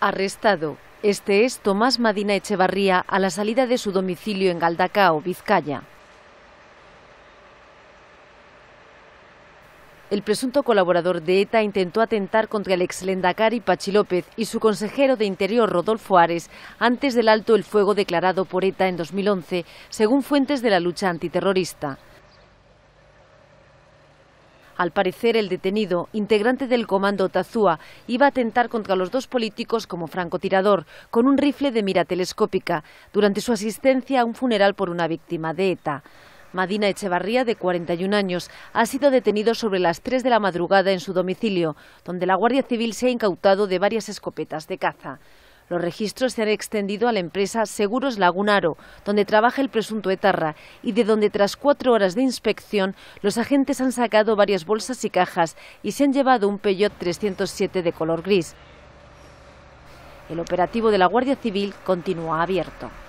Arrestado. Este es Tomás Madina Echevarría a la salida de su domicilio en Galdacao, Vizcaya. El presunto colaborador de ETA intentó atentar contra el exlendacari Pachi López y su consejero de Interior Rodolfo Ares antes del alto el fuego declarado por ETA en 2011, según fuentes de la lucha antiterrorista. Al parecer, el detenido, integrante del comando Tazúa, iba a atentar contra los dos políticos como francotirador, con un rifle de mira telescópica, durante su asistencia a un funeral por una víctima de ETA. Madina Echevarría, de 41 años, ha sido detenido sobre las 3 de la madrugada en su domicilio, donde la Guardia Civil se ha incautado de varias escopetas de caza. Los registros se han extendido a la empresa Seguros Lagunaro, donde trabaja el presunto etarra, y de donde tras cuatro horas de inspección los agentes han sacado varias bolsas y cajas y se han llevado un Peugeot 307 de color gris. El operativo de la Guardia Civil continúa abierto.